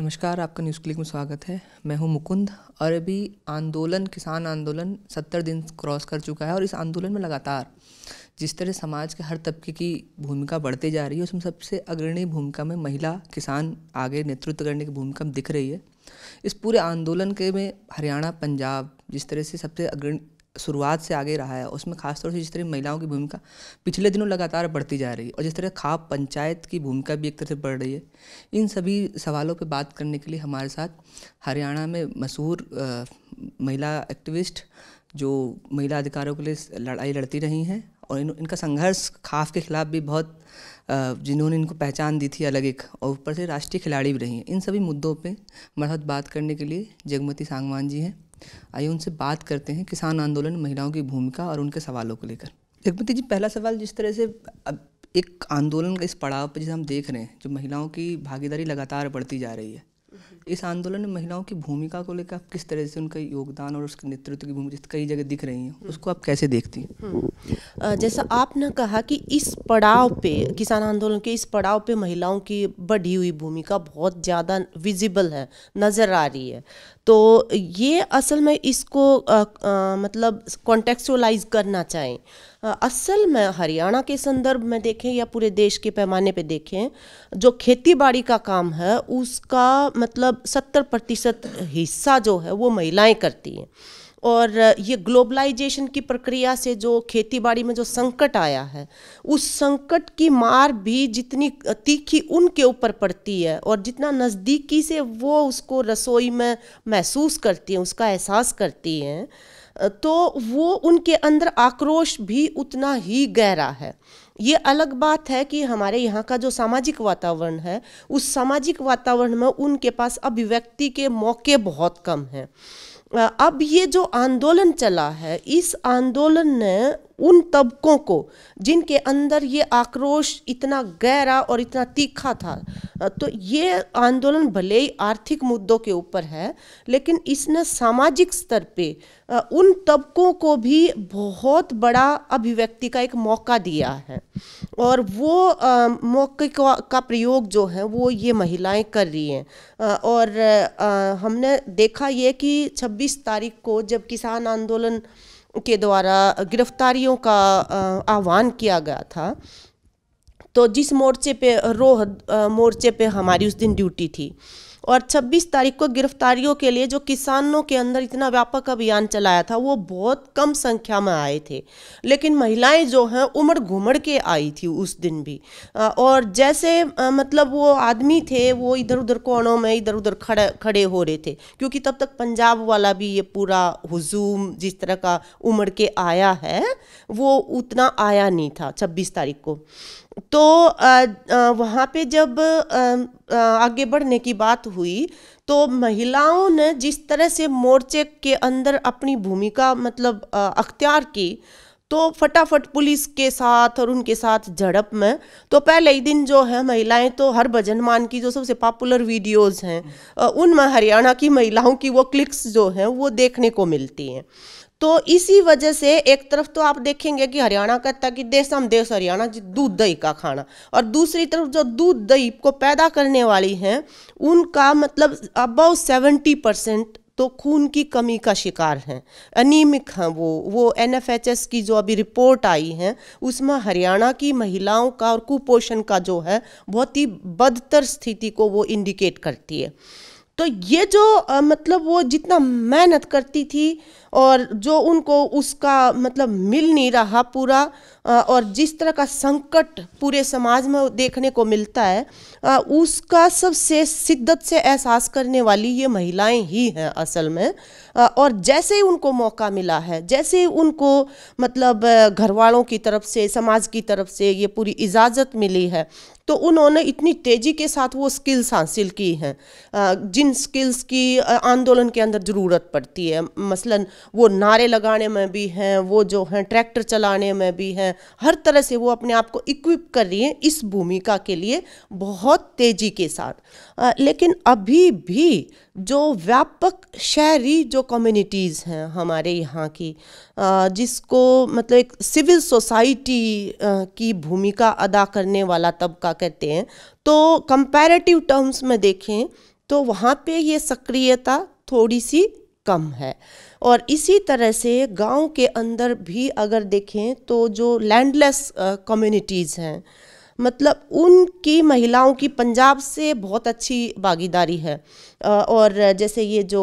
नमस्कार आपका news click में स्वागत है मैं हूं मुकुंद और अभी आंदोलन किसान आंदोलन सत्तर दिन क्रॉस कर चुका है और इस आंदोलन में लगातार जिस तरह समाज के हर तबके की भूमिका बढ़ती जा रही है उसमें सबसे अग्रणी भूमिका में महिला किसान आगे नेतृत्व करने की भूमिका दिख रही है इस पूरे आंदोलन के में हरियाणा पंजाब जिस तरह से सबसे अग्रणी शुरुआत से आगे रहा है उसमें खासतौर से जिस तरह महिलाओं की भूमिका पिछले दिनों लगातार बढ़ती जा रही है और जिस तरह खाप पंचायत की भूमिका भी एक तरह से बढ़ रही है इन सभी सवालों पर बात करने के लिए हमारे साथ हरियाणा में मशहूर महिला एक्टिविस्ट जो महिला अधिकारों के लिए लड़ाई लड़ती रही हैं और इन इनका संघर्ष खाफ के खिलाफ भी बहुत जिन्होंने इनको पहचान दी थी अलग एक और ऊपर से राष्ट्रीय खिलाड़ी भी रही हैं इन सभी मुद्दों पे हमारे साथ बात करने के लिए जगमती सांगवान जी हैं आइए उनसे बात करते हैं किसान आंदोलन महिलाओं की भूमिका और उनके सवालों को लेकर जगमती जी पहला सवाल जिस तरह से अब एक आंदोलन का इस पड़ाव पर जिसे हम देख रहे हैं जो महिलाओं की भागीदारी लगातार बढ़ती जा रही है इस आंदोलन में महिलाओं की भूमिका को लेकर आप किस तरह से उनका योगदान और उसके नेतृत्व की भूमिका कई जगह दिख रही हैं उसको आप कैसे देखती हैं हम्म। जैसा आपने कहा कि इस पड़ाव पे किसान आंदोलन के इस पड़ाव पे महिलाओं की बढ़ी हुई भूमिका बहुत ज़्यादा विजिबल है नज़र आ रही है तो ये असल में इसको आ, आ, मतलब कॉन्टेक्चुअलाइज करना चाहें असल में हरियाणा के संदर्भ में देखें या पूरे देश के पैमाने पे देखें जो खेती बाड़ी का काम है उसका मतलब सत्तर प्रतिशत हिस्सा जो है वो महिलाएं करती हैं और ये ग्लोबलाइजेशन की प्रक्रिया से जो खेतीबाड़ी में जो संकट आया है उस संकट की मार भी जितनी तीखी उनके ऊपर पड़ती है और जितना नज़दीकी से वो उसको रसोई में महसूस करती हैं उसका एहसास करती हैं तो वो उनके अंदर आक्रोश भी उतना ही गहरा है ये अलग बात है कि हमारे यहाँ का जो सामाजिक वातावरण है उस सामाजिक वातावरण में उनके पास अभिव्यक्ति के मौके बहुत कम हैं अब ये जो आंदोलन चला है इस आंदोलन ने उन तबकों को जिनके अंदर ये आक्रोश इतना गहरा और इतना तीखा था तो ये आंदोलन भले ही आर्थिक मुद्दों के ऊपर है लेकिन इसने सामाजिक स्तर पे उन तबकों को भी बहुत बड़ा अभिव्यक्ति का एक मौका दिया है और वो मौके का प्रयोग जो है वो ये महिलाएं कर रही हैं और हमने देखा ये कि 26 तारीख को जब किसान आंदोलन के द्वारा गिरफ्तारियों का आह्वान किया गया था तो जिस मोर्चे पे रोह मोर्चे पे हमारी उस दिन ड्यूटी थी और 26 तारीख को गिरफ्तारियों के लिए जो किसानों के अंदर इतना व्यापक अभियान चलाया था वो बहुत कम संख्या में आए थे लेकिन महिलाएं जो हैं उमड़ घुमड़ के आई थी उस दिन भी और जैसे मतलब वो आदमी थे वो इधर उधर कोणों में इधर उधर खड़े खड़े हो रहे थे क्योंकि तब तक पंजाब वाला भी ये पूरा हजूम जिस तरह का उमड़ के आया है वो उतना आया नहीं था छब्बीस तारीख को तो वहाँ पे जब आगे बढ़ने की बात हुई तो महिलाओं ने जिस तरह से मोर्चे के अंदर अपनी भूमिका मतलब अख्तियार की तो फटाफट पुलिस के साथ और उनके साथ झड़प में तो पहले ही दिन जो है महिलाएं तो हर भजन मान की जो सबसे पॉपुलर वीडियोस हैं उनमें हरियाणा की महिलाओं की वो क्लिक्स जो हैं वो देखने को मिलती हैं तो इसी वजह से एक तरफ तो आप देखेंगे कि हरियाणा कहता है कि हम देश हरियाणा दूध दही का खाना और दूसरी तरफ जो दूध दही को पैदा करने वाली हैं उनका मतलब अबाउ सेवेंटी परसेंट तो खून की कमी का शिकार हैं अनिमिक हैं वो वो एन की जो अभी रिपोर्ट आई है उसमें हरियाणा की महिलाओं का और कुपोषण का जो है बहुत ही बदतर स्थिति को वो इंडिकेट करती है तो ये जो आ, मतलब वो जितना मेहनत करती थी और जो उनको उसका मतलब मिल नहीं रहा पूरा और जिस तरह का संकट पूरे समाज में देखने को मिलता है उसका सबसे शिद्दत से एहसास करने वाली ये महिलाएं ही हैं असल में और जैसे ही उनको मौका मिला है जैसे ही उनको मतलब घर वालों की तरफ से समाज की तरफ से ये पूरी इजाज़त मिली है तो उन्होंने इतनी तेज़ी के साथ वो स्किल्स हासिल की हैं जिन स्किल्स की आंदोलन के अंदर ज़रूरत पड़ती है मसलन वो नारे लगाने में भी हैं वो जो हैं ट्रैक्टर चलाने में भी हैं हर तरह से वो अपने आप को इक्विप कर रही हैं इस भूमिका के लिए बहुत तेज़ी के साथ लेकिन अभी भी जो व्यापक शहरी जो कम्युनिटीज़ हैं हमारे यहाँ की जिसको मतलब एक सिविल सोसाइटी की भूमिका अदा करने वाला तबका कहते हैं तो कंपैरेटिव टर्म्स में देखें तो वहाँ पे ये सक्रियता थोड़ी सी कम है और इसी तरह से गांव के अंदर भी अगर देखें तो जो लैंडलेस कम्युनिटीज़ हैं मतलब उनकी महिलाओं की पंजाब से बहुत अच्छी भागीदारी है और जैसे ये जो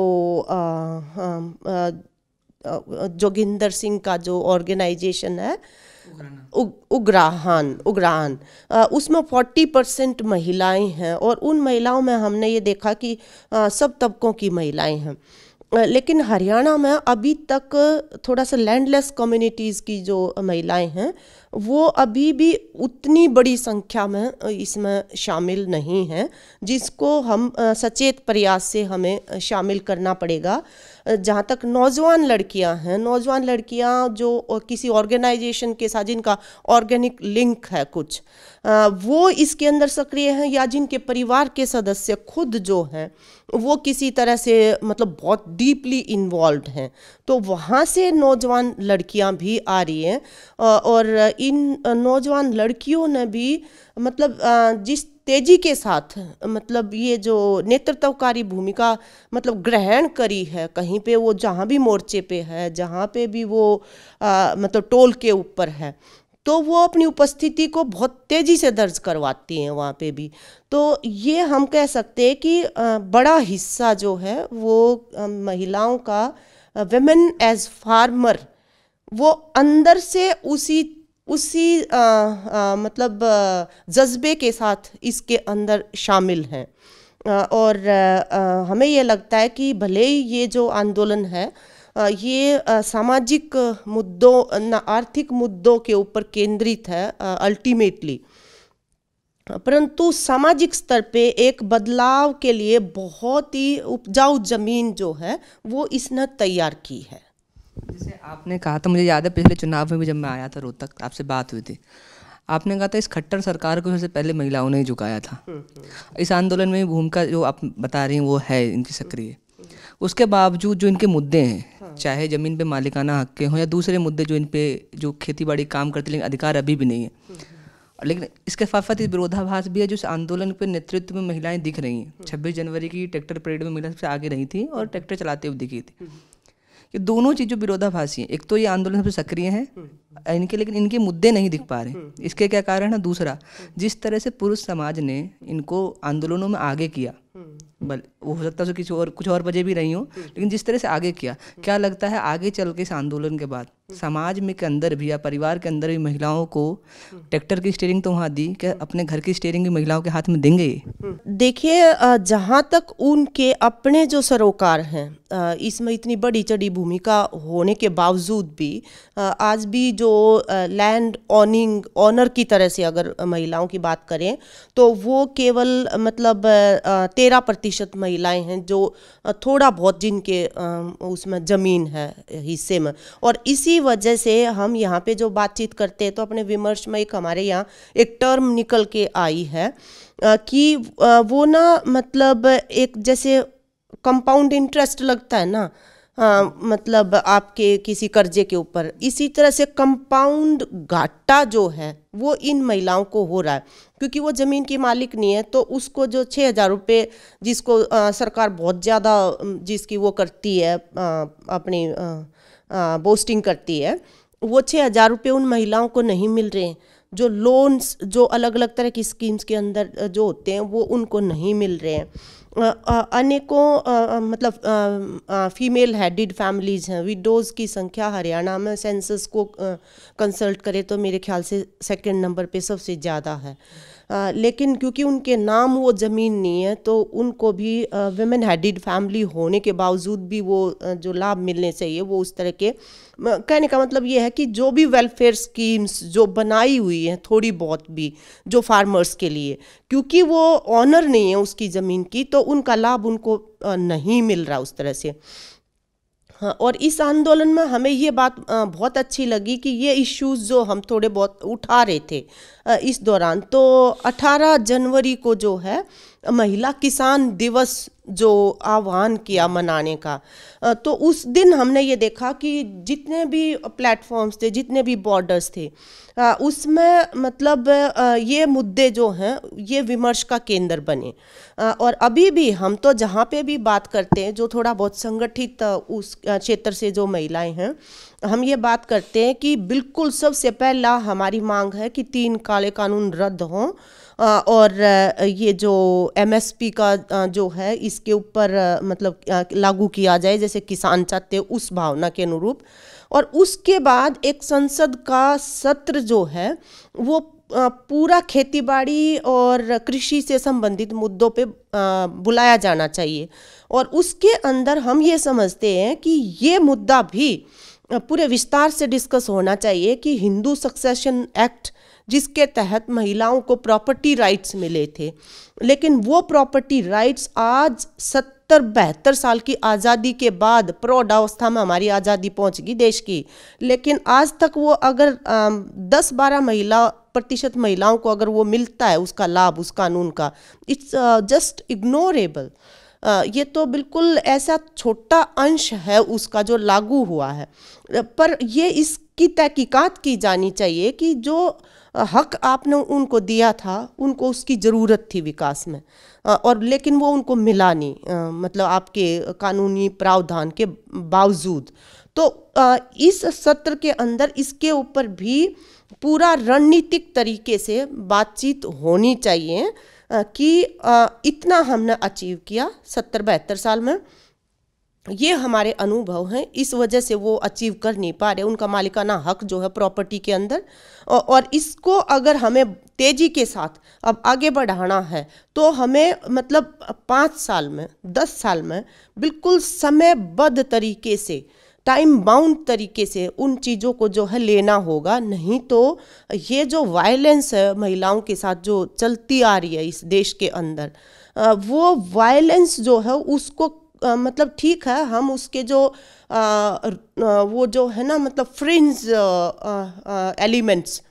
जोगिंदर सिंह का जो ऑर्गेनाइजेशन है उग्राहान उग्राहान उसमें 40 परसेंट महिलाएँ हैं और उन महिलाओं में हमने ये देखा कि सब तबकों की महिलाएं हैं लेकिन हरियाणा में अभी तक थोड़ा सा लैंडलेस कम्युनिटीज़ की जो महिलाएं हैं वो अभी भी उतनी बड़ी संख्या में इसमें शामिल नहीं हैं जिसको हम सचेत प्रयास से हमें शामिल करना पड़ेगा जहाँ तक नौजवान लड़कियाँ हैं नौजवान लड़कियाँ जो किसी ऑर्गेनाइजेशन के साथ जिनका ऑर्गेनिक लिंक है कुछ वो इसके अंदर सक्रिय हैं या जिनके परिवार के सदस्य खुद जो हैं वो किसी तरह से मतलब बहुत डीपली इन्वॉल्व हैं तो वहाँ से नौजवान लड़कियाँ भी आ रही हैं और इन नौजवान लड़कियों ने भी मतलब जिस तेजी के साथ मतलब ये जो नेतृत्वकारी भूमिका मतलब ग्रहण करी है कहीं पे वो जहाँ भी मोर्चे पे है जहाँ पे भी वो आ, मतलब टोल के ऊपर है तो वो अपनी उपस्थिति को बहुत तेज़ी से दर्ज करवाती हैं वहाँ पे भी तो ये हम कह सकते हैं कि बड़ा हिस्सा जो है वो महिलाओं का वेमेन एज फार्मर वो अंदर से उसी उसी आ, आ, मतलब जज्बे के साथ इसके अंदर शामिल हैं और हमें यह लगता है कि भले ही ये जो आंदोलन है ये सामाजिक मुद्दों न आर्थिक मुद्दों के ऊपर केंद्रित है अल्टीमेटली परंतु सामाजिक स्तर पे एक बदलाव के लिए बहुत ही उपजाऊ जमीन जो है वो इसने तैयार की है आपने कहा था मुझे याद है पिछले चुनाव में भी जब मैं आया था रोहतक आपसे बात हुई थी आपने कहा था इस खट्टर सरकार को सबसे पहले महिलाओं ने ही झुकाया था इस आंदोलन में भूमिका जो आप बता रही हैं वो है इनकी सक्रिय उसके बावजूद जो इनके मुद्दे हैं चाहे ज़मीन पे मालिकाना हक के हों या दूसरे मुद्दे जो इन पे जो खेती बाड़ी काम करते लेकिन अधिकार अभी भी नहीं है लेकिन इसके फाफत एक विरोधाभास भी है जो इस आंदोलन पे नेतृत्व में महिलाएं दिख रही हैं छब्बीस जनवरी की ट्रैक्टर परेड में महिला सबसे आगे रही थी और ट्रैक्टर चलाते हुए दिखी थी कि दोनों चीज़ों विरोधाभासी हैं एक तो ये आंदोलन सबसे सक्रिय हैं इनके लेकिन इनके मुद्दे नहीं दिख पा रहे इसके क्या कारण है दूसरा जिस तरह से पुरुष समाज ने इनको आंदोलनों में आगे किया बल वो हो सकता है किसी और कुछ और वजह भी रही हूँ लेकिन जिस तरह से आगे किया क्या लगता है आगे चल के इस आंदोलन के बाद समाज में के अंदर भी या परिवार के अंदर भी महिलाओं को ट्रैक्टर की स्टेयरिंग तो वहाँ दी क्या अपने घर की स्टेयरिंग भी महिलाओं के हाथ में देंगे देखिए जहाँ तक उनके अपने जो सरोकार हैं इसमें इतनी बड़ी चढ़ी भूमिका होने के बावजूद भी आज भी जो लैंड ऑनिंग ऑनर की तरह से अगर महिलाओं की बात करें तो वो केवल मतलब तेरह प्रतिशत महिलाएं हैं जो थोड़ा बहुत जिनके उसमें ज़मीन है हिस्से में और इसी वजह से हम यहाँ पे जो बातचीत करते हैं तो अपने विमर्श में एक हमारे यहाँ एक टर्म निकल के आई है कि वो ना मतलब एक जैसे कंपाउंड इंटरेस्ट लगता है ना मतलब आपके किसी कर्जे के ऊपर इसी तरह से कंपाउंड घाटा जो है वो इन महिलाओं को हो रहा है क्योंकि वो ज़मीन की मालिक नहीं है तो उसको जो छः हज़ार रुपये जिसको आ, सरकार बहुत ज़्यादा जिसकी वो करती है आ, अपनी आ, बोस्टिंग करती है वो छः हज़ार रुपये उन महिलाओं को नहीं मिल रहे हैं जो लोन्स जो अलग अलग तरह की स्कीम्स के अंदर जो होते हैं वो उनको नहीं मिल रहे हैं अनेकों मतलब फीमेल हेडेड फैमिलीज़ हैं विडोज़ की संख्या हरियाणा में सेंसस को कंसल्ट करें तो मेरे ख्याल से सेकंड नंबर पे सबसे ज़्यादा है लेकिन क्योंकि उनके नाम वो ज़मीन नहीं है तो उनको भी वेमेन हेडिड फैमिली होने के बावजूद भी वो जो लाभ मिलने चाहिए वो उस तरह के कहने का मतलब ये है कि जो भी वेलफेयर स्कीम्स जो बनाई हुई हैं थोड़ी बहुत भी जो फार्मर्स के लिए क्योंकि वो ऑनर नहीं है उसकी ज़मीन की तो उनका लाभ उनको नहीं मिल रहा उस तरह से हाँ और इस आंदोलन में हमें ये बात बहुत अच्छी लगी कि ये इश्यूज जो हम थोड़े बहुत उठा रहे थे इस दौरान तो 18 जनवरी को जो है महिला किसान दिवस जो आह्वान किया मनाने का तो उस दिन हमने ये देखा कि जितने भी प्लेटफॉर्म्स थे जितने भी बॉर्डर्स थे उसमें मतलब ये मुद्दे जो हैं ये विमर्श का केंद्र बने और अभी भी हम तो जहाँ पे भी बात करते हैं जो थोड़ा बहुत संगठित उस क्षेत्र से जो महिलाएं हैं हम ये बात करते हैं कि बिल्कुल सबसे पहला हमारी मांग है कि तीन काले कानून रद्द हों और ये जो एमएसपी का जो है इसके ऊपर मतलब लागू किया जाए जैसे किसान चाहते उस भावना के अनुरूप और उसके बाद एक संसद का सत्र जो है वो पूरा खेतीबाड़ी और कृषि से संबंधित मुद्दों पे बुलाया जाना चाहिए और उसके अंदर हम ये समझते हैं कि ये मुद्दा भी पूरे विस्तार से डिस्कस होना चाहिए कि हिंदू सक्सेशन एक्ट जिसके तहत महिलाओं को प्रॉपर्टी राइट्स मिले थे लेकिन वो प्रॉपर्टी राइट्स आज सत्तर बहत्तर साल की आज़ादी के बाद प्रौढ़ावस्था में हमारी आज़ादी पहुंच गई देश की लेकिन आज तक वो अगर आ, दस बारह महिला प्रतिशत महिलाओं को अगर वो मिलता है उसका लाभ उस कानून का इट्स जस्ट इग्नोरेबल ये तो बिल्कुल ऐसा छोटा अंश है उसका जो लागू हुआ है पर ये इस की तहकीकात की जानी चाहिए कि जो हक आपने उनको दिया था उनको उसकी ज़रूरत थी विकास में और लेकिन वो उनको मिला नहीं मतलब आपके कानूनी प्रावधान के बावजूद तो इस सत्र के अंदर इसके ऊपर भी पूरा रणनीतिक तरीके से बातचीत होनी चाहिए कि इतना हमने अचीव किया सत्तर बहत्तर साल में ये हमारे अनुभव हैं इस वजह से वो अचीव कर नहीं पा रहे उनका मालिकाना हक जो है प्रॉपर्टी के अंदर और इसको अगर हमें तेज़ी के साथ अब आगे बढ़ाना है तो हमें मतलब पाँच साल में दस साल में बिल्कुल समयबद्ध तरीके से टाइम बाउंड तरीके से उन चीज़ों को जो है लेना होगा नहीं तो ये जो वायलेंस है महिलाओं के साथ जो चलती आ रही है इस देश के अंदर वो वायलेंस जो है उसको आ, मतलब ठीक है हम उसके जो आ, आ, वो जो है ना मतलब फ्रिंज एलिमेंट्स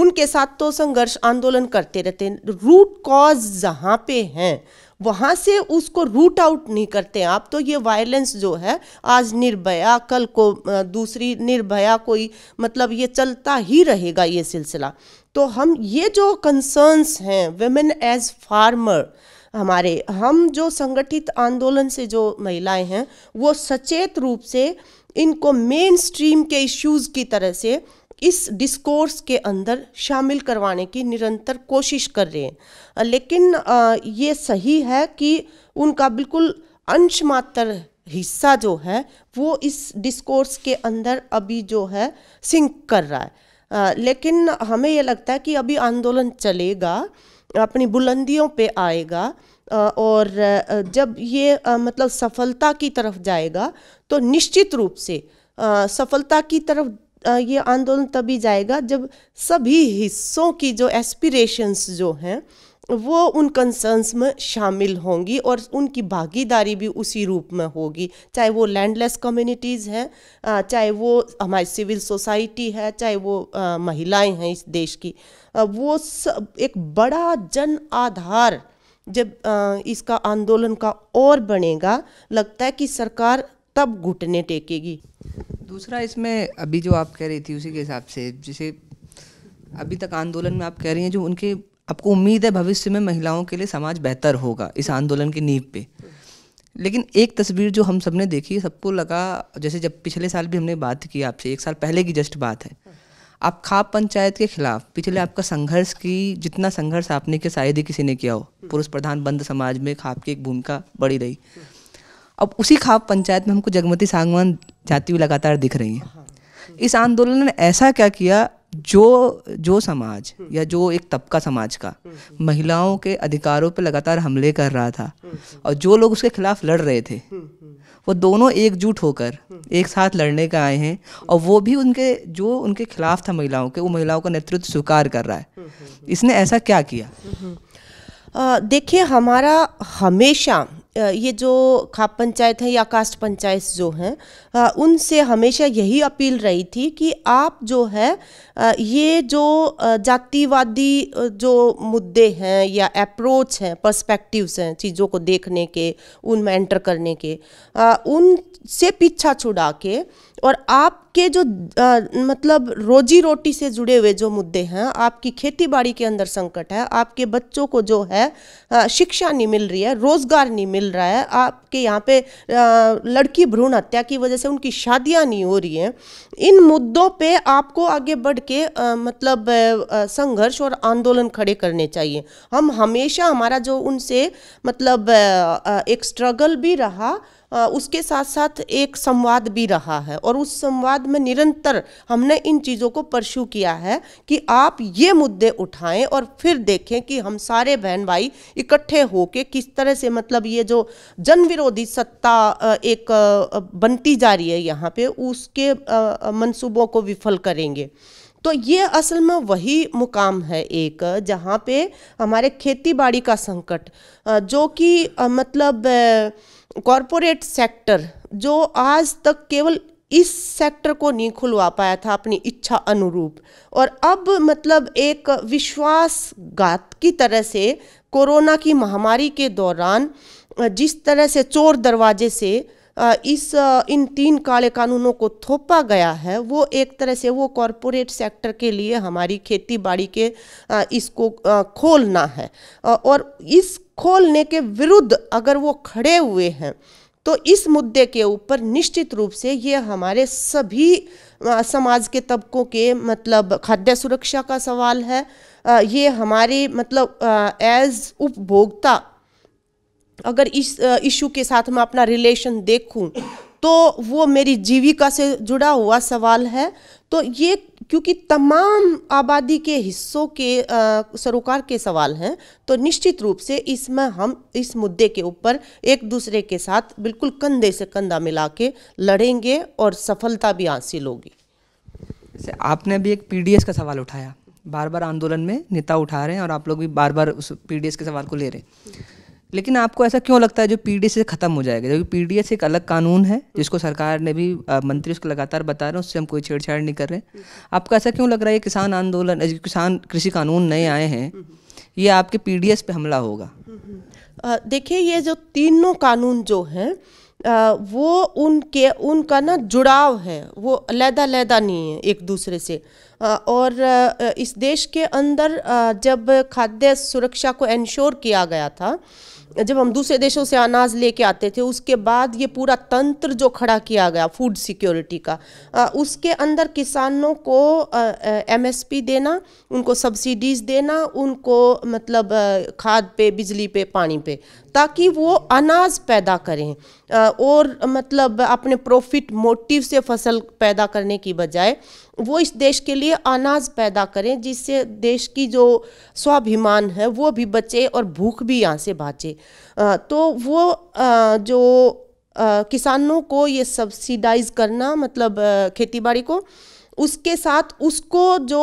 उनके साथ तो संघर्ष आंदोलन करते रहते हैं रूट कॉज जहाँ पे हैं वहाँ से उसको रूट आउट नहीं करते आप तो ये वायलेंस जो है आज निर्भया कल को दूसरी निर्भया कोई मतलब ये चलता ही रहेगा ये सिलसिला तो हम ये जो कंसर्न्स हैं वेमेन एज फार्मर हमारे हम जो संगठित आंदोलन से जो महिलाएं हैं वो सचेत रूप से इनको मेन स्ट्रीम के इश्यूज़ की तरह से इस डिस्कोर्स के अंदर शामिल करवाने की निरंतर कोशिश कर रहे हैं लेकिन ये सही है कि उनका बिल्कुल अंश मात्र हिस्सा जो है वो इस डिस्कोर्स के अंदर अभी जो है सिंक कर रहा है लेकिन हमें ये लगता है कि अभी आंदोलन चलेगा अपनी बुलंदियों पे आएगा और जब ये मतलब सफलता की तरफ जाएगा तो निश्चित रूप से सफलता की तरफ ये आंदोलन तभी जाएगा जब सभी हिस्सों की जो एस्पिरेशंस जो हैं वो उन कंसर्न्स में शामिल होंगी और उनकी भागीदारी भी उसी रूप में होगी चाहे वो लैंडलेस कम्युनिटीज़ हैं चाहे वो हमारी सिविल सोसाइटी है चाहे वो महिलाएं हैं इस देश की वो सब एक बड़ा जन आधार जब इसका आंदोलन का और बनेगा लगता है कि सरकार तब घुटने टेकेगी दूसरा इसमें अभी जो आप कह रही थी उसी के हिसाब से जिसे अभी तक आंदोलन में आप कह रही हैं जो उनके आपको उम्मीद है भविष्य में महिलाओं के लिए समाज बेहतर होगा इस आंदोलन की नींव पे लेकिन एक तस्वीर जो हम सब ने देखी सबको लगा जैसे जब पिछले साल भी हमने बात की आपसे एक साल पहले की जस्ट बात है आप खाप पंचायत के खिलाफ पिछले आपका संघर्ष की जितना संघर्ष आपने के शायद ही किसी ने किया हो पुरुष प्रधान बंद समाज में खाप की एक भूमिका बड़ी रही अब उसी खाप पंचायत में हमको जगमती सांगवान जाती हुई लगातार दिख रही है इस आंदोलन ने ऐसा क्या किया जो जो समाज या जो एक तबका समाज का महिलाओं के अधिकारों पर लगातार हमले कर रहा था और जो लोग उसके खिलाफ लड़ रहे थे वो दोनों एकजुट होकर एक साथ लड़ने का आए हैं और वो भी उनके जो उनके खिलाफ था महिलाओं के वो महिलाओं का नेतृत्व स्वीकार कर रहा है इसने ऐसा क्या किया देखिए हमारा हमेशा ये जो खाप पंचायत है या कास्ट पंचायत जो हैं उनसे हमेशा यही अपील रही थी कि आप जो है ये जो जातिवादी जो मुद्दे हैं या अप्रोच हैं पर्सपेक्टिव्स हैं चीज़ों को देखने के उनमें एंटर करने के उनसे पीछा छुड़ा के और आपके जो आ, मतलब रोजी रोटी से जुड़े हुए जो मुद्दे हैं आपकी खेती बाड़ी के अंदर संकट है आपके बच्चों को जो है आ, शिक्षा नहीं मिल रही है रोज़गार नहीं मिल रहा है आपके यहाँ पे आ, लड़की भ्रूण हत्या की वजह से उनकी शादियाँ नहीं हो रही हैं इन मुद्दों पे आपको आगे बढ़ के आ, मतलब आ, संघर्ष और आंदोलन खड़े करने चाहिए हम हमेशा हमारा जो उनसे मतलब आ, आ, एक स्ट्रगल भी रहा उसके साथ साथ एक संवाद भी रहा है और उस संवाद में निरंतर हमने इन चीज़ों को परशु किया है कि आप ये मुद्दे उठाएं और फिर देखें कि हम सारे बहन भाई इकट्ठे होके किस तरह से मतलब ये जो जन विरोधी सत्ता एक बनती जा रही है यहाँ पे उसके मंसूबों को विफल करेंगे तो ये असल में वही मुकाम है एक जहाँ पे हमारे खेती बाड़ी का संकट जो कि मतलब कॉरपोरेट सेक्टर जो आज तक केवल इस सेक्टर को नहीं खुलवा पाया था अपनी इच्छा अनुरूप और अब मतलब एक विश्वासघात की तरह से कोरोना की महामारी के दौरान जिस तरह से चोर दरवाजे से इस इन तीन काले कानूनों को थोपा गया है वो एक तरह से वो कॉरपोरेट सेक्टर के लिए हमारी खेती बाड़ी के इसको खोलना है और इस खोलने के विरुद्ध अगर वो खड़े हुए हैं तो इस मुद्दे के ऊपर निश्चित रूप से ये हमारे सभी समाज के तबकों के मतलब खाद्य सुरक्षा का सवाल है ये हमारे मतलब एज उपभोक्ता अगर इस इशू के साथ मैं अपना रिलेशन देखूं तो वो मेरी जीविका से जुड़ा हुआ सवाल है तो ये क्योंकि तमाम आबादी के हिस्सों के सरोकार के सवाल हैं तो निश्चित रूप से इसमें हम इस मुद्दे के ऊपर एक दूसरे के साथ बिल्कुल कंधे से कंधा मिला के लड़ेंगे और सफलता भी हासिल होगी आपने भी एक पी का सवाल उठाया बार बार आंदोलन में नेता उठा रहे हैं और आप लोग भी बार बार उस पी के सवाल को ले रहे हैं लेकिन आपको ऐसा क्यों लगता है जो पीडीएस से खत्म हो जाएगा क्योंकि पीडीएस एक अलग कानून है जिसको सरकार ने भी मंत्री उसको लगातार बता रहे हैं उससे हम कोई छेड़छाड़ नहीं कर रहे हैं आपको ऐसा क्यों लग रहा है किसान आंदोलन किसान कृषि कानून नए आए हैं ये आपके पीडीएस पे हमला होगा देखिए ये जो तीनों कानून जो हैं वो उनके उनका ना जुड़ाव है वो लैदा लैदा नहीं है एक दूसरे से और इस देश के अंदर जब खाद्य सुरक्षा को इंश्योर किया गया था जब हम दूसरे देशों से अनाज लेके आते थे उसके बाद ये पूरा तंत्र जो खड़ा किया गया फूड सिक्योरिटी का आ, उसके अंदर किसानों को एमएसपी देना उनको सब्सिडीज देना उनको मतलब खाद पे बिजली पे पानी पे ताकि वो अनाज पैदा करें और मतलब अपने प्रॉफिट मोटिव से फसल पैदा करने की बजाय वो इस देश के लिए अनाज पैदा करें जिससे देश की जो स्वाभिमान है वो भी बचे और भूख भी यहाँ से बाँचे तो वो जो किसानों को ये सब्सिडाइज करना मतलब खेतीबाड़ी को उसके साथ उसको जो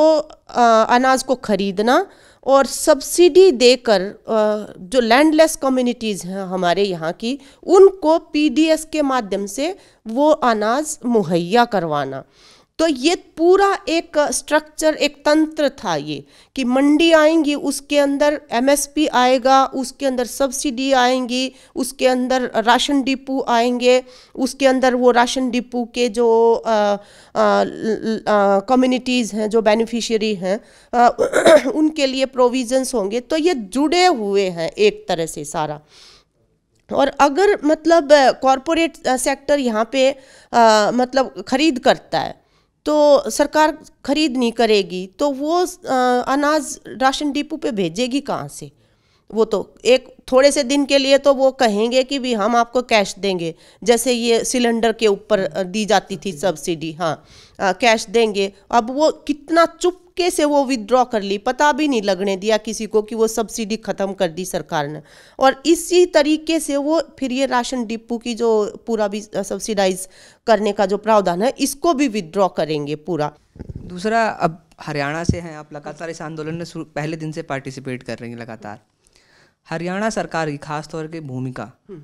अनाज को खरीदना और सब्सिडी देकर जो लैंडलेस कम्युनिटीज़ हैं हमारे यहाँ की उनको पीडीएस के माध्यम से वो अनाज मुहैया करवाना तो ये पूरा एक स्ट्रक्चर एक तंत्र था ये कि मंडी आएंगी उसके अंदर एमएसपी आएगा उसके अंदर सब्सिडी आएंगी उसके अंदर राशन डिपो आएंगे उसके अंदर वो राशन डिपो के जो कम्युनिटीज़ हैं जो बेनिफिशियरी हैं उनके लिए प्रोविजंस होंगे तो ये जुड़े हुए हैं एक तरह से सारा और अगर मतलब कॉरपोरेट सेक्टर यहाँ पे आ, मतलब ख़रीद करता है तो सरकार खरीद नहीं करेगी तो वो अनाज राशन डिपो पे भेजेगी कहाँ से वो तो एक थोड़े से दिन के लिए तो वो कहेंगे कि भी हम आपको कैश देंगे जैसे ये सिलेंडर के ऊपर दी जाती थी सब्सिडी हाँ आ, कैश देंगे अब वो कितना चुप चुपके से वो विदड्रॉ कर ली पता भी नहीं लगने दिया किसी को कि वो सब्सिडी ख़त्म कर दी सरकार ने और इसी तरीके से वो फिर ये राशन डिपो की जो पूरा भी सब्सिडाइज करने का जो प्रावधान है इसको भी विदड्रॉ करेंगे पूरा दूसरा अब हरियाणा से हैं आप लगातार इस आंदोलन में पहले दिन से पार्टिसिपेट कर रही हैं लगातार हरियाणा सरकार की खास तौर की भूमिका हम्म।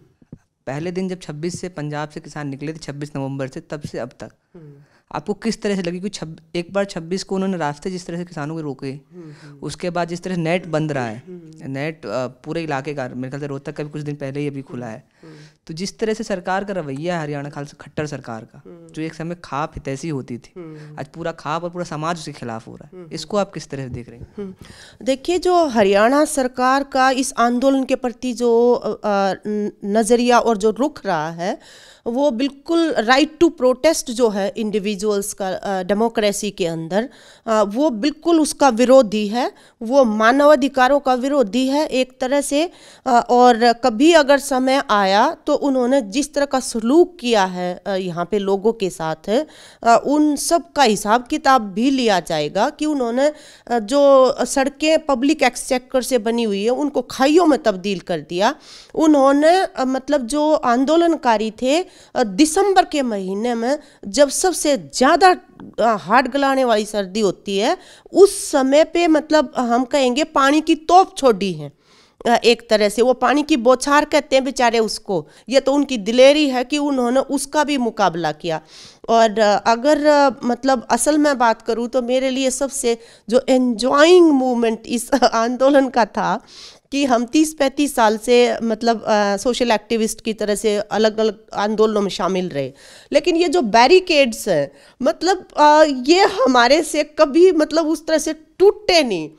पहले दिन जब 26 से पंजाब से किसान निकले थे 26 नवंबर से तब से अब तक हम्म। आपको किस तरह से लगी कि छब एक बार छब्बीस को उन्होंने रास्ते जिस तरह से किसानों को रोके उसके बाद जिस तरह से नेट बंद रहा है नेट पूरे इलाके का मेरे ख्याल से रोहतक का भी कुछ दिन पहले ही अभी खुला है तो जिस तरह से सरकार का रवैया है हरियाणा खाल खट्टर सरकार का हम्म। जो एक समय खाप हितैसी होती थी हम्म। आज पूरा खाप और पूरा समाज उसके खिलाफ हो रहा है इसको आप किस तरह से देख रहे हैं हम्म। देखिए जो हरियाणा सरकार का इस आंदोलन के प्रति जो नज़रिया और जो रुख रहा है वो बिल्कुल राइट टू प्रोटेस्ट जो है इंडिविजुअल्स का डेमोक्रेसी के अंदर आ, वो बिल्कुल उसका विरोधी है वो मानवाधिकारों का विरोधी है एक तरह से आ, और कभी अगर समय आया तो उन्होंने जिस तरह का सलूक किया है यहाँ पे लोगों के साथ आ, उन सब का हिसाब किताब भी लिया जाएगा कि उन्होंने जो सड़कें पब्लिक एक्सेक्टर से बनी हुई है उनको खाइयों में तब्दील कर दिया उन्होंने मतलब जो आंदोलनकारी थे दिसंबर के महीने में जब सबसे ज़्यादा हाट गलाने वाली सर्दी होती है उस समय पे मतलब हम कहेंगे पानी की तोप छोड़ी है एक तरह से वो पानी की बौछार कहते हैं बेचारे उसको ये तो उनकी दिलेरी है कि उन्होंने उसका भी मुकाबला किया और अगर मतलब असल में बात करूँ तो मेरे लिए सबसे जो एन्जॉइंग मूवमेंट इस आंदोलन का था कि हम 30-35 साल से मतलब आ, सोशल एक्टिविस्ट की तरह से अलग अलग आंदोलनों में शामिल रहे लेकिन ये जो बैरिकेड्स हैं मतलब आ, ये हमारे से कभी मतलब उस तरह से टूटे नहीं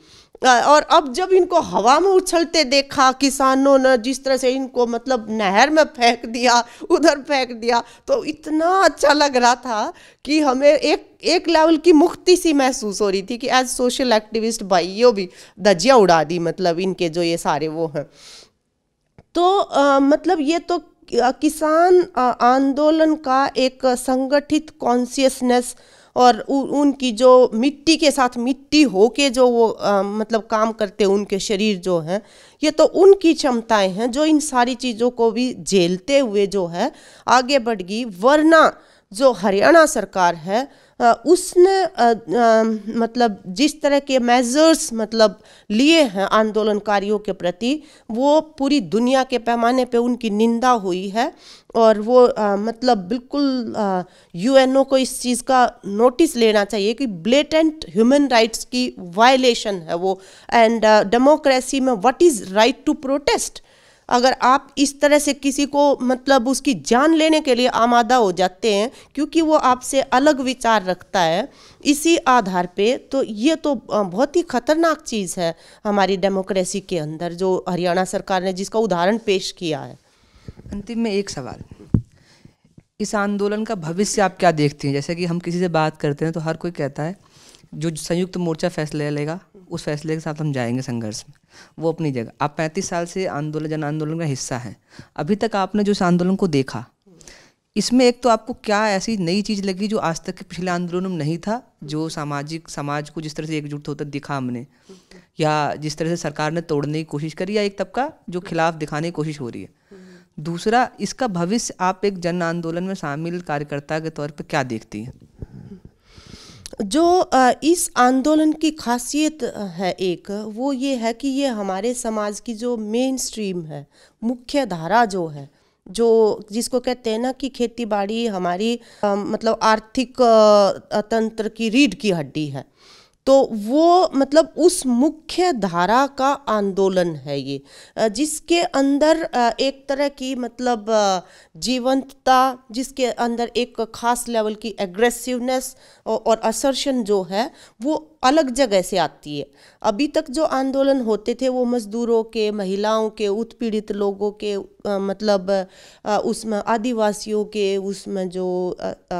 और अब जब इनको हवा में उछलते देखा किसानों ने जिस तरह से इनको मतलब नहर में फेंक दिया उधर फेंक दिया तो इतना अच्छा लग रहा था कि हमें एक एक लेवल की मुक्ति सी महसूस हो रही थी कि एज सोशल एक्टिविस्ट भाइयों भी दजिया उड़ा दी मतलब इनके जो ये सारे वो हैं तो आ, मतलब ये तो किसान आंदोलन का एक संगठित कॉन्सियसनेस और उनकी जो मिट्टी के साथ मिट्टी हो के जो वो आ, मतलब काम करते उनके शरीर जो हैं ये तो उनकी क्षमताएं हैं जो इन सारी चीज़ों को भी झेलते हुए जो है आगे बढ़ गई वरना जो हरियाणा सरकार है उसने मतलब जिस तरह के मेजर्स मतलब लिए हैं आंदोलनकारियों के प्रति वो पूरी दुनिया के पैमाने पे उनकी निंदा हुई है और वो आ, मतलब बिल्कुल यूएनओ को इस चीज़ का नोटिस लेना चाहिए कि ब्लेटेंट ह्यूमन राइट्स की वायलेशन है वो एंड डेमोक्रेसी में what is right to protest अगर आप इस तरह से किसी को मतलब उसकी जान लेने के लिए आमादा हो जाते हैं क्योंकि वो आपसे अलग विचार रखता है इसी आधार पे तो ये तो बहुत ही खतरनाक चीज़ है हमारी डेमोक्रेसी के अंदर जो हरियाणा सरकार ने जिसका उदाहरण पेश किया है अंतिम में एक सवाल इस आंदोलन का भविष्य आप क्या देखते हैं जैसे कि हम किसी से बात करते हैं तो हर कोई कहता है जो संयुक्त मोर्चा फैसले लेगा उस फैसले के साथ हम जाएंगे संघर्ष में वो अपनी जगह आप पैंतीस साल से आंदोलन जन आंदोलन का हिस्सा हैं अभी तक आपने जो इस आंदोलन को देखा इसमें एक तो आपको क्या ऐसी नई चीज़ लगी जो आज तक के पिछले आंदोलन में नहीं था जो सामाजिक समाज को जिस तरह से एकजुट होता दिखा हमने या जिस तरह से सरकार ने तोड़ने की कोशिश करी या एक तबका जो खिलाफ दिखाने की कोशिश हो रही है दूसरा इसका भविष्य आप एक जन आंदोलन में शामिल कार्यकर्ता के तौर पर क्या देखती हैं जो इस आंदोलन की खासियत है एक वो ये है कि ये हमारे समाज की जो मेन स्ट्रीम है मुख्य धारा जो है जो जिसको कहते हैं ना कि खेती बाड़ी हमारी मतलब आर्थिक तंत्र की रीढ़ की हड्डी है तो वो मतलब उस मुख्य धारा का आंदोलन है ये जिसके अंदर एक तरह की मतलब जीवंतता जिसके अंदर एक खास लेवल की एग्रेसिवनेस और असर्शन जो है वो अलग जगह से आती है अभी तक जो आंदोलन होते थे वो मज़दूरों के महिलाओं के उत्पीड़ित लोगों के आ, मतलब उसमें आदिवासियों के उसमें जो आ, आ,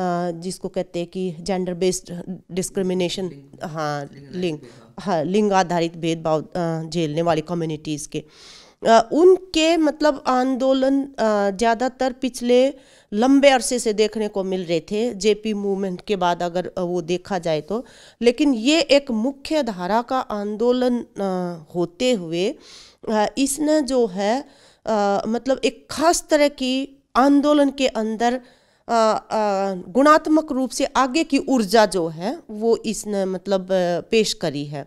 आ, जिसको कहते हैं कि जेंडर बेस्ड डिस्क्रिमिनेशन हाँ लिंग हाँ लिंग आधारित भेदभाव झेलने वाली कम्युनिटीज़ के उनके मतलब आंदोलन ज़्यादातर पिछले लंबे अरसे से देखने को मिल रहे थे जेपी मूवमेंट के बाद अगर वो देखा जाए तो लेकिन ये एक मुख्य धारा का आंदोलन होते हुए इसने जो है मतलब एक खास तरह की आंदोलन के अंदर गुणात्मक रूप से आगे की ऊर्जा जो है वो इसने मतलब पेश करी है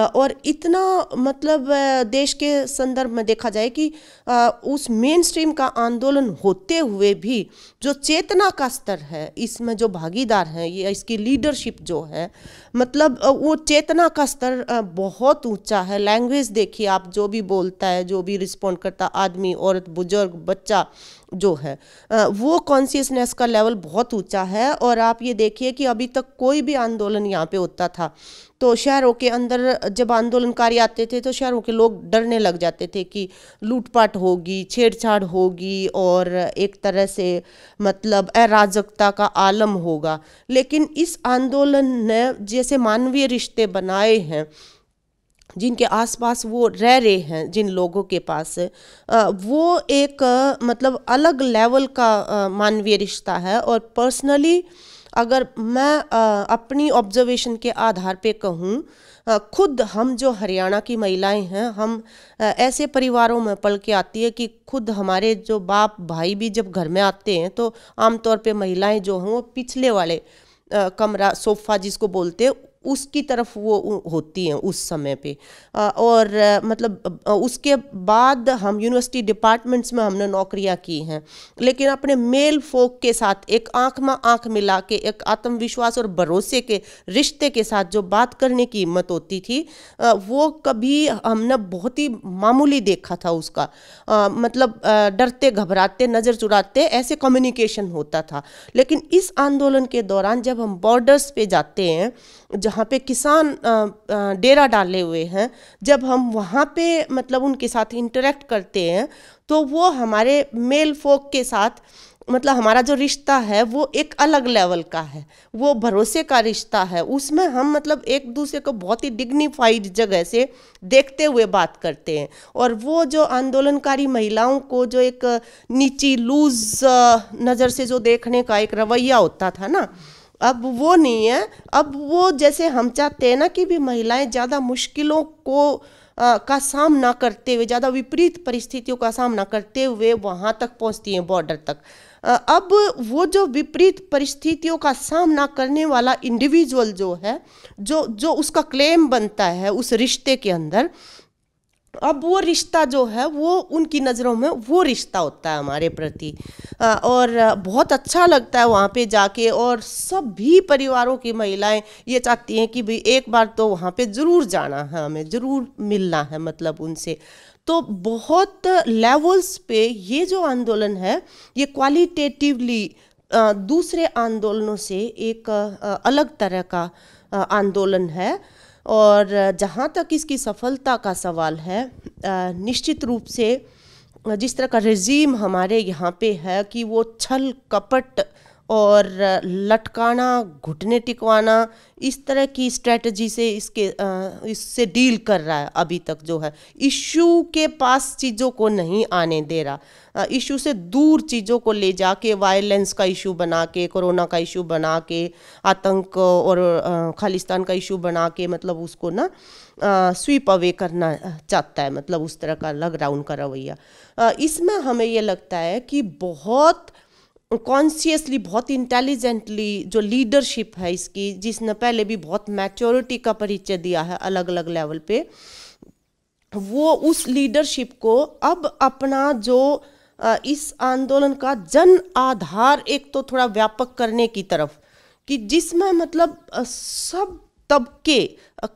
और इतना मतलब देश के संदर्भ में देखा जाए कि उस मेन स्ट्रीम का आंदोलन होते हुए भी जो चेतना का स्तर है इसमें जो भागीदार हैं ये इसकी लीडरशिप जो है मतलब वो चेतना का स्तर बहुत ऊंचा है लैंग्वेज देखिए आप जो भी बोलता है जो भी रिस्पॉन्ड करता आदमी औरत बुजुर्ग बच्चा जो है वो कॉन्सियसनेस का लेवल बहुत ऊंचा है और आप ये देखिए कि अभी तक कोई भी आंदोलन यहाँ पे होता था तो शहरों के अंदर जब आंदोलनकारी आते थे तो शहरों के लोग डरने लग जाते थे कि लूटपाट होगी छेड़छाड़ होगी और एक तरह से मतलब अराजकता का आलम होगा लेकिन इस आंदोलन ने जैसे मानवीय रिश्ते बनाए हैं जिनके आसपास वो रह रहे हैं जिन लोगों के पास वो एक मतलब अलग लेवल का मानवीय रिश्ता है और पर्सनली अगर मैं अपनी ऑब्जर्वेशन के आधार पे कहूँ खुद हम जो हरियाणा की महिलाएं हैं हम ऐसे परिवारों में पल के आती है कि खुद हमारे जो बाप भाई भी जब घर में आते हैं तो आमतौर पे महिलाएं जो हैं वो पिछले वाले कमरा सोफ़ा जिसको बोलते हैं उसकी तरफ वो होती हैं उस समय पे और मतलब उसके बाद हम यूनिवर्सिटी डिपार्टमेंट्स में हमने नौकरियां की हैं लेकिन अपने मेल फोक के साथ एक आंख में आंख मिला के एक आत्मविश्वास और भरोसे के रिश्ते के साथ जो बात करने की हिम्मत होती थी वो कभी हमने बहुत ही मामूली देखा था उसका मतलब डरते घबराते नज़र चुराते ऐसे कम्युनिकेशन होता था लेकिन इस आंदोलन के दौरान जब हम बॉर्डर्स पे जाते हैं जहाँ पे किसान डेरा डाले हुए हैं जब हम वहाँ पे मतलब उनके साथ इंटरेक्ट करते हैं तो वो हमारे मेल फोक के साथ मतलब हमारा जो रिश्ता है वो एक अलग लेवल का है वो भरोसे का रिश्ता है उसमें हम मतलब एक दूसरे को बहुत ही डिग्निफाइड जगह से देखते हुए बात करते हैं और वो जो आंदोलनकारी महिलाओं को जो एक नीची लूज नज़र से जो देखने का एक रवैया होता था ना अब वो नहीं है अब वो जैसे हम चाहते हैं ना कि भी महिलाएं ज़्यादा मुश्किलों को आ, का सामना करते हुए ज़्यादा विपरीत परिस्थितियों का सामना करते हुए वहाँ तक पहुँचती हैं बॉर्डर तक आ, अब वो जो विपरीत परिस्थितियों का सामना करने वाला इंडिविजुअल जो है जो जो उसका क्लेम बनता है उस रिश्ते के अंदर अब वो रिश्ता जो है वो उनकी नज़रों में वो रिश्ता होता है हमारे प्रति और बहुत अच्छा लगता है वहाँ पे जाके और सभी परिवारों की महिलाएं ये चाहती हैं कि भाई एक बार तो वहाँ पे ज़रूर जाना है हमें ज़रूर मिलना है मतलब उनसे तो बहुत लेवल्स पे ये जो आंदोलन है ये क्वालिटेटिवली दूसरे आंदोलनों से एक अलग तरह का आंदोलन है और जहाँ तक इसकी सफलता का सवाल है निश्चित रूप से जिस तरह का रजीम हमारे यहाँ पे है कि वो छल कपट और लटकाना घुटने टिकवाना इस तरह की स्ट्रेटजी से इसके इससे डील कर रहा है अभी तक जो है इशू के पास चीज़ों को नहीं आने दे रहा इशू से दूर चीज़ों को ले जाके वायलेंस का इशू बना के कोरोना का इशू बना के आतंक और खालिस्तान का इशू बना के मतलब उसको ना स्वीप अवे करना चाहता है मतलब उस तरह का लग रहा उनका रवैया इसमें हमें ये लगता है कि बहुत कॉन्शियसली बहुत इंटेलिजेंटली जो लीडरशिप है इसकी जिसने पहले भी बहुत मैच्योरिटी का परिचय दिया है अलग अलग लेवल पे वो उस लीडरशिप को अब अपना जो इस आंदोलन का जन आधार एक तो थोड़ा व्यापक करने की तरफ कि जिसमें मतलब सब तबके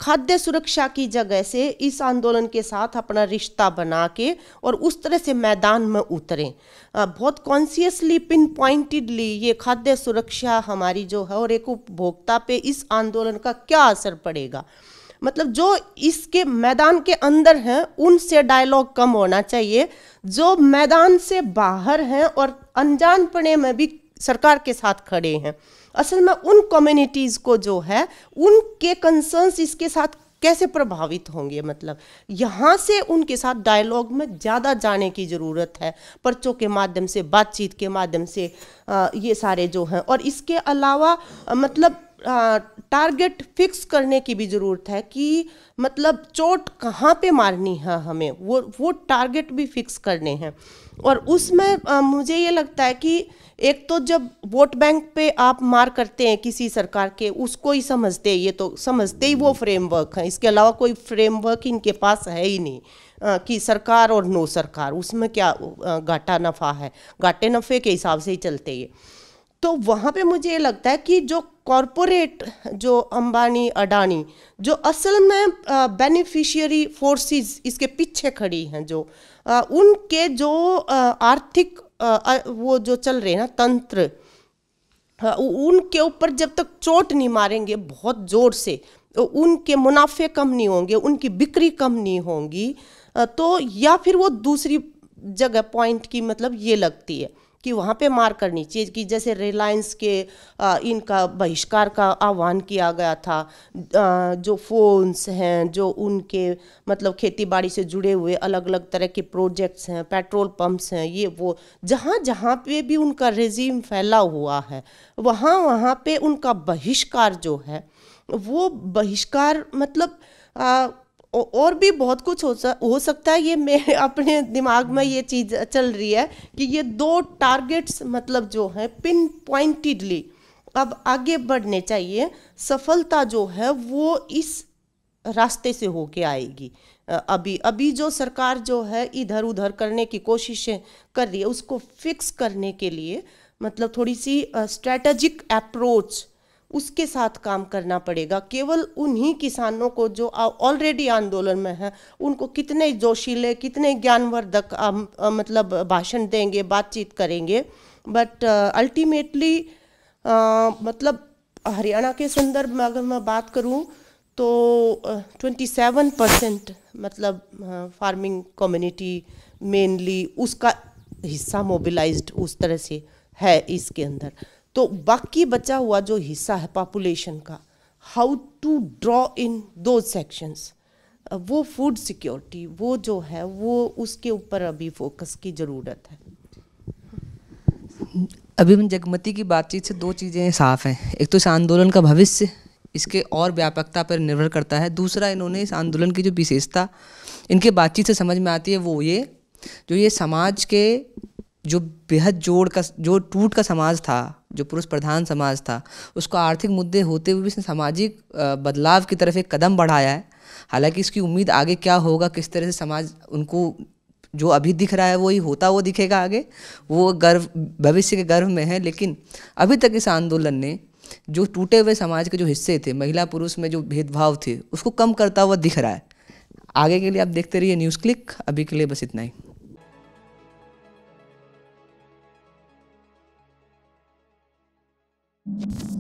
खाद्य सुरक्षा की जगह से इस आंदोलन के साथ अपना रिश्ता बना के और उस तरह से मैदान में उतरें बहुत कॉन्सियसली पिन पॉइंटेडली ये खाद्य सुरक्षा हमारी जो है और एक उपभोक्ता पे इस आंदोलन का क्या असर पड़ेगा मतलब जो इसके मैदान के अंदर हैं उनसे डायलॉग कम होना चाहिए जो मैदान से बाहर हैं और अनजानपने में भी सरकार के साथ खड़े हैं असल में उन कम्युनिटीज़ को जो है उनके कंसर्न्स इसके साथ कैसे प्रभावित होंगे मतलब यहाँ से उनके साथ डायलॉग में ज़्यादा जाने की ज़रूरत है पर्चों के माध्यम से बातचीत के माध्यम से आ, ये सारे जो हैं और इसके अलावा मतलब टारगेट फिक्स करने की भी ज़रूरत है कि मतलब चोट कहाँ पे मारनी है हमें वो वो टारगेट भी फिक्स करने हैं और उसमें मुझे ये लगता है कि एक तो जब वोट बैंक पे आप मार करते हैं किसी सरकार के उसको ही समझते हैं ये तो समझते ही वो फ्रेमवर्क हम्म। है इसके अलावा कोई फ्रेमवर्क इनके पास है ही नहीं कि सरकार और नो सरकार उसमें क्या घाटा नफ़ा है घाटे नफ़े के हिसाब से ही चलते ये तो वहाँ पे मुझे ये लगता है कि जो कॉरपोरेट जो अंबानी अडानी जो असल में बेनिफिशियरी फोर्सेस इसके पीछे खड़ी हैं जो उनके जो आर्थिक वो जो चल रहे हैं ना तंत्र हाँ, उनके ऊपर जब तक चोट नहीं मारेंगे बहुत ज़ोर से तो उनके मुनाफे कम नहीं होंगे उनकी बिक्री कम नहीं होंगी तो या फिर वो दूसरी जगह पॉइंट की मतलब ये लगती है कि वहाँ पे मार करनी चाहिए कि जैसे रिलायंस के आ, इनका बहिष्कार का आह्वान किया गया था आ, जो फोन्स हैं जो उनके मतलब खेती बाड़ी से जुड़े हुए अलग अलग तरह के प्रोजेक्ट्स हैं पेट्रोल पम्प्स हैं ये वो जहाँ जहाँ पे भी उनका रेजीम फैला हुआ है वहाँ वहाँ पे उनका बहिष्कार जो है वो बहिष्कार मतलब आ, और भी बहुत कुछ हो सक हो सकता है ये मेरे अपने दिमाग में ये चीज़ चल रही है कि ये दो टारगेट्स मतलब जो है पिन पॉइंटेडली अब आगे बढ़ने चाहिए सफलता जो है वो इस रास्ते से होके आएगी अभी अभी जो सरकार जो है इधर उधर करने की कोशिशें कर रही है उसको फिक्स करने के लिए मतलब थोड़ी सी स्ट्रेटजिक अप्रोच उसके साथ काम करना पड़ेगा केवल उन्हीं किसानों को जो ऑलरेडी आंदोलन में है उनको कितने जोशीले कितने ज्ञानवर्धक मतलब भाषण देंगे बातचीत करेंगे बट अल्टीमेटली मतलब हरियाणा के संदर्भ में अगर मैं बात करूं तो ट्वेंटी सेवन परसेंट मतलब फार्मिंग कम्युनिटी मेनली उसका हिस्सा मोबिलाइज्ड उस तरह से है इसके अंदर तो बाकी बचा हुआ जो हिस्सा है पॉपुलेशन का हाउ टू ड्रॉ इन दो सेक्शंस वो फूड सिक्योरिटी वो जो है वो उसके ऊपर अभी फोकस की ज़रूरत है अभी हम जगमती की बातचीत से दो चीज़ें साफ हैं एक तो इस आंदोलन का भविष्य इसके और व्यापकता पर निर्भर करता है दूसरा इन्होंने इस आंदोलन की जो विशेषता इनके बातचीत से समझ में आती है वो ये जो ये समाज के जो बेहद जोड़ का जो टूट का समाज था जो पुरुष प्रधान समाज था उसको आर्थिक मुद्दे होते हुए भी इसने सामाजिक बदलाव की तरफ एक कदम बढ़ाया है हालांकि इसकी उम्मीद आगे क्या होगा किस तरह से समाज उनको जो अभी दिख रहा है वो ही होता वो दिखेगा आगे वो गर्व भविष्य के गर्व में है लेकिन अभी तक इस आंदोलन ने जो टूटे हुए समाज के जो हिस्से थे महिला पुरुष में जो भेदभाव थे उसको कम करता हुआ दिख रहा है आगे के लिए आप देखते रहिए न्यूज़ क्लिक अभी के लिए बस इतना ही you